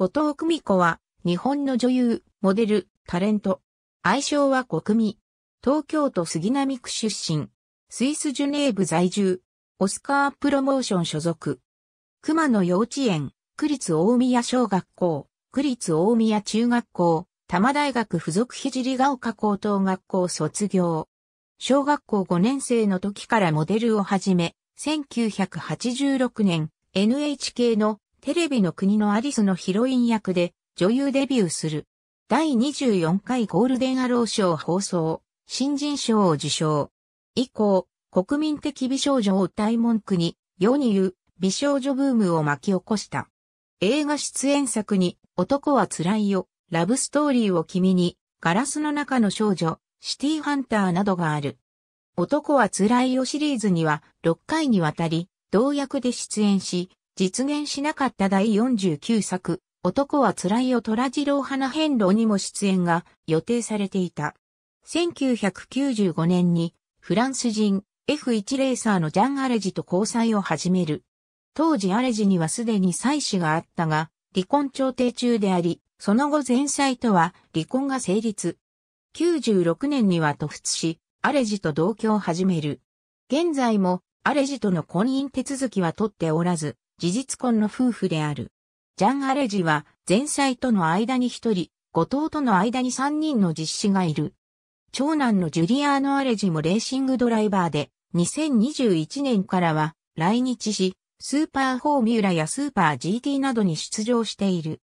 後藤久美子は、日本の女優、モデル、タレント。愛称は国民。東京都杉並区出身。スイスジュネーブ在住。オスカープロモーション所属。熊野幼稚園、区立大宮小学校、区立大宮中学校、多摩大学附属ひじりが丘高等学校卒業。小学校5年生の時からモデルを始め、1986年、NHK のテレビの国のアリスのヒロイン役で女優デビューする。第24回ゴールデンアロー賞放送、新人賞を受賞。以降、国民的美少女を歌い文句に、世に言う美少女ブームを巻き起こした。映画出演作に、男は辛いよ、ラブストーリーを君に、ガラスの中の少女、シティハンターなどがある。男は辛いよシリーズには6回にわたり、同役で出演し、実現しなかった第49作、男は辛いよ虎次郎花変路にも出演が予定されていた。1995年にフランス人 F1 レーサーのジャン・アレジと交際を始める。当時アレジにはすでに妻子があったが、離婚調停中であり、その後前妻とは離婚が成立。96年には突出し、アレジと同居を始める。現在もアレジとの婚姻手続きは取っておらず、事実婚の夫婦である。ジャン・アレジは、前妻との間に一人、後藤との間に三人の実子がいる。長男のジュリアーノ・アレジもレーシングドライバーで、2021年からは来日し、スーパーフォーミュラやスーパー GT などに出場している。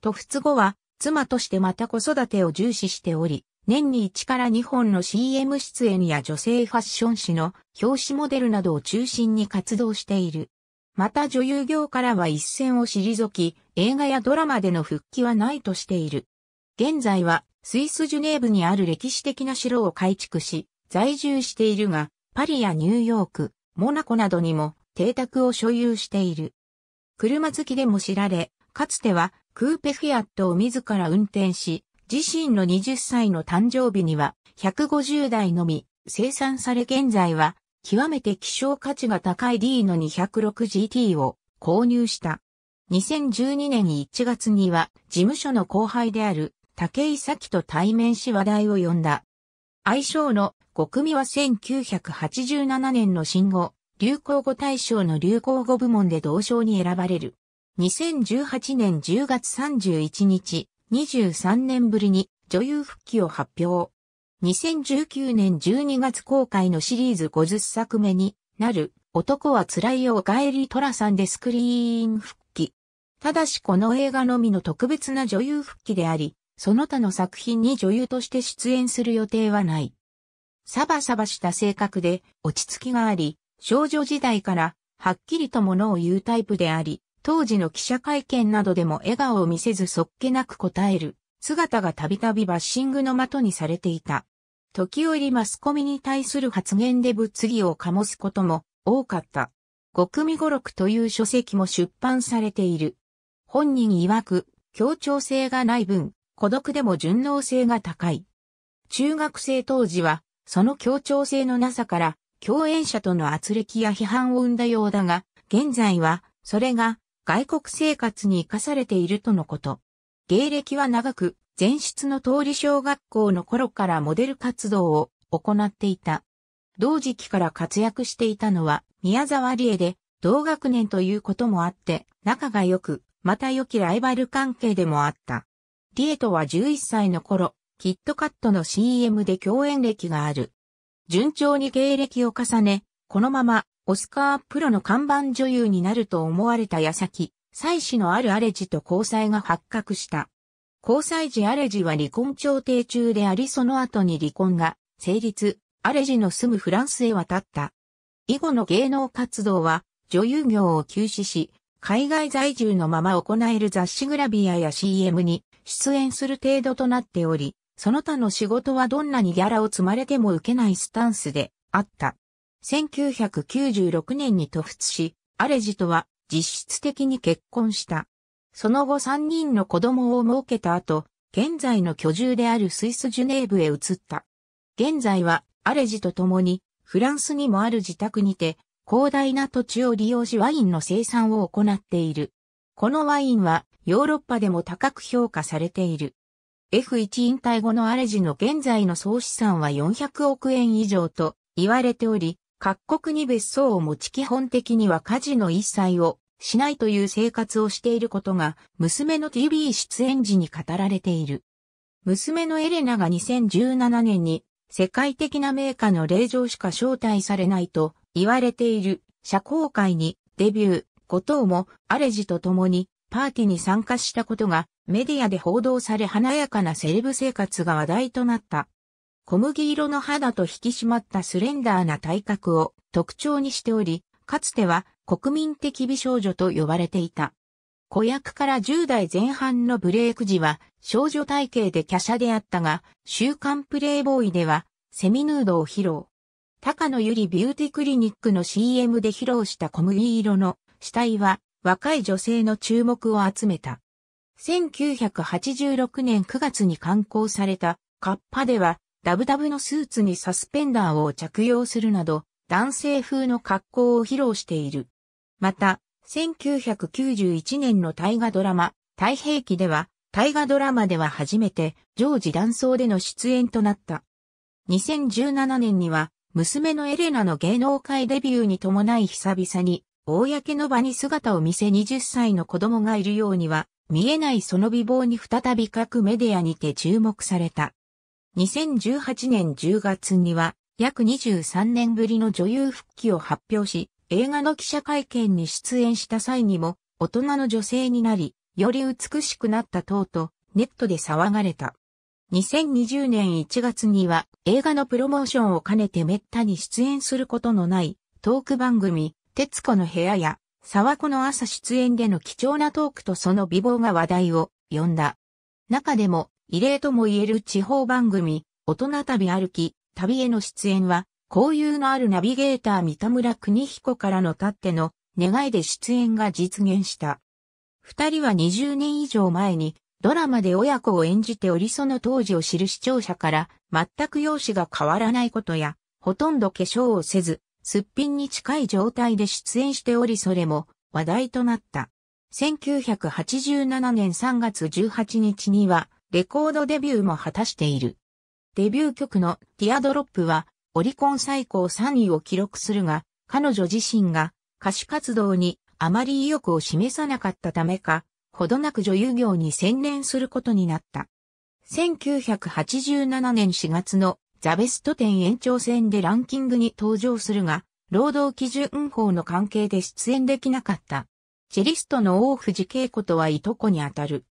と仏後は、妻としてまた子育てを重視しており、年に1から2本の CM 出演や女性ファッション誌の表紙モデルなどを中心に活動している。また女優業からは一線を退き、映画やドラマでの復帰はないとしている。現在はスイスジュネーブにある歴史的な城を改築し、在住しているが、パリやニューヨーク、モナコなどにも邸宅を所有している。車好きでも知られ、かつてはクーペフィアットを自ら運転し、自身の20歳の誕生日には150台のみ生産され現在は極めて希少価値が高い D の 206GT を購入した。2012年1月には事務所の後輩である竹井咲と対面し話題を呼んだ。愛称の5組は1987年の新語、流行語大賞の流行語部門で同賞に選ばれる。2018年10月31日、23年ぶりに女優復帰を発表。2019年12月公開のシリーズ50作目になる男は辛いよお帰りラさんでスクリーン復帰。ただしこの映画のみの特別な女優復帰であり、その他の作品に女優として出演する予定はない。サバサバした性格で落ち着きがあり、少女時代からはっきりとものを言うタイプであり、当時の記者会見などでも笑顔を見せずそっけなく答える姿がたびたびバッシングの的にされていた。時折マスコミに対する発言で物議を醸すことも多かった。五組五六という書籍も出版されている。本人曰く、協調性がない分、孤独でも順応性が高い。中学生当時は、その協調性のなさから、共演者との圧力や批判を生んだようだが、現在は、それが、外国生活に生かされているとのこと。芸歴は長く、前出の通り小学校の頃からモデル活動を行っていた。同時期から活躍していたのは宮沢理恵で同学年ということもあって仲が良く、また良きライバル関係でもあった。リエとは11歳の頃、キットカットの CM で共演歴がある。順調に芸歴を重ね、このままオスカープロの看板女優になると思われた矢先、妻子のあるアレジと交際が発覚した。交際時アレジは離婚調停中でありその後に離婚が成立、アレジの住むフランスへ渡った。以後の芸能活動は女優業を休止し、海外在住のまま行える雑誌グラビアや CM に出演する程度となっており、その他の仕事はどんなにギャラを積まれても受けないスタンスであった。1996年に突出し、アレジとは実質的に結婚した。その後3人の子供を設けた後、現在の居住であるスイスジュネーブへ移った。現在は、アレジと共に、フランスにもある自宅にて、広大な土地を利用しワインの生産を行っている。このワインは、ヨーロッパでも高く評価されている。F1 引退後のアレジの現在の総資産は400億円以上と言われており、各国に別荘を持ち基本的には家事の一切をしないという生活をしていることが、娘の TV 出演時に語られている。娘のエレナが2017年に、世界的な名家の霊場しか招待されないと言われている社交界にデビュー、後藤もアレジと共にパーティーに参加したことがメディアで報道され華やかなセレブ生活が話題となった。小麦色の肌と引き締まったスレンダーな体格を特徴にしており、かつては国民的美少女と呼ばれていた。子役から10代前半のブレイク時は少女体型で華奢であったが、週刊プレイボーイではセミヌードを披露。高野由里ビューティクリニックの CM で披露した小麦色の死体は若い女性の注目を集めた。1986年9月に刊行されたカッパではダブダブのスーツにサスペンダーを着用するなど男性風の格好を披露している。また、1991年の大河ドラマ、太平記では、大河ドラマでは初めて、常時断層での出演となった。2017年には、娘のエレナの芸能界デビューに伴い久々に、公の場に姿を見せ20歳の子供がいるようには、見えないその美貌に再び各メディアにて注目された。2018年10月には、約23年ぶりの女優復帰を発表し、映画の記者会見に出演した際にも、大人の女性になり、より美しくなった等と、ネットで騒がれた。2020年1月には、映画のプロモーションを兼ねて滅多に出演することのない、トーク番組、徹子の部屋や、沢子の朝出演での貴重なトークとその美貌が話題を呼んだ。中でも、異例とも言える地方番組、大人旅歩き、旅への出演は、交友のあるナビゲーター三田村邦彦からのたっての願いで出演が実現した。二人は20年以上前にドラマで親子を演じておりその当時を知る視聴者から全く容姿が変わらないことやほとんど化粧をせずすっぴんに近い状態で出演しておりそれも話題となった。1987年3月18日にはレコードデビューも果たしている。デビュー曲のティアドロップはオリコン最高3位を記録するが、彼女自身が歌手活動にあまり意欲を示さなかったためか、ほどなく女優業に専念することになった。1987年4月のザベスト10延長戦でランキングに登場するが、労働基準法の関係で出演できなかった。チェリストの大藤恵子とはいとこにあたる。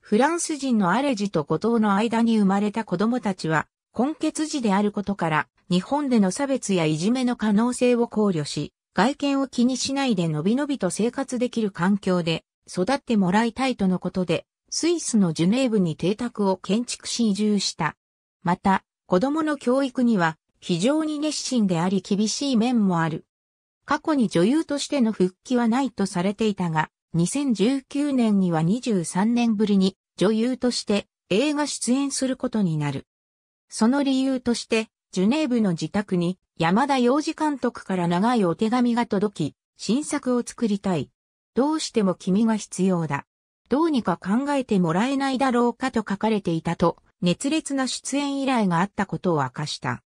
フランス人のアレジと後藤の間に生まれた子供たちは、混血児であることから、日本での差別やいじめの可能性を考慮し、外見を気にしないでのびのびと生活できる環境で育ってもらいたいとのことで、スイスのジュネーブに邸宅を建築し移住した。また、子供の教育には非常に熱心であり厳しい面もある。過去に女優としての復帰はないとされていたが、2019年には23年ぶりに女優として映画出演することになる。その理由としてジュネーブの自宅に山田洋次監督から長いお手紙が届き、新作を作りたい。どうしても君が必要だ。どうにか考えてもらえないだろうかと書かれていたと、熱烈な出演依頼があったことを明かした。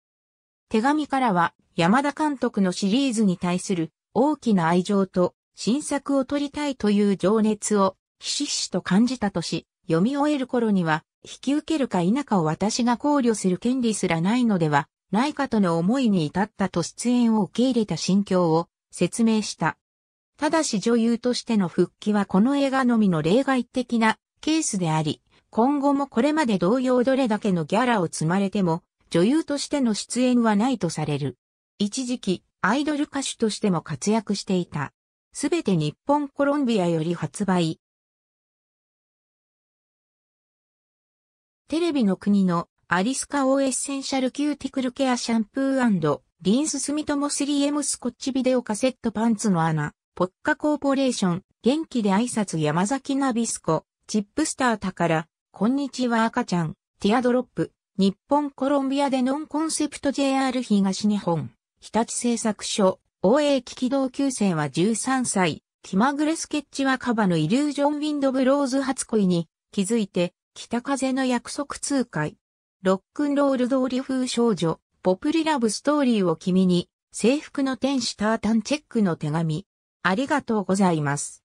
手紙からは山田監督のシリーズに対する大きな愛情と新作を撮りたいという情熱をひしひしと感じたとし、読み終える頃には引き受けるか否かを私が考慮する権利すらないのではないかとの思いに至ったと出演を受け入れた心境を説明した。ただし女優としての復帰はこの映画のみの例外的なケースであり、今後もこれまで同様どれだけのギャラを積まれても、女優としての出演はないとされる。一時期、アイドル歌手としても活躍していた。すべて日本コロンビアより発売、テレビの国のアリスカオーエッセンシャルキューティクルケアシャンプーリンス住友 3M スコッチビデオカセットパンツの穴、ポッカコーポレーション、元気で挨拶山崎ナビスコ、チップスター宝、こんにちは赤ちゃん、ティアドロップ、日本コロンビアでノンコンセプト JR 東日本、日立製作所、OA 機器同級生は13歳、気まぐれスケッチはカバのイリュージョンウィンドブローズ初恋に気づいて北風の約束通会。ロックンロール通り風少女、ポプリラブストーリーを君に、制服の天使タータンチェックの手紙。ありがとうございます。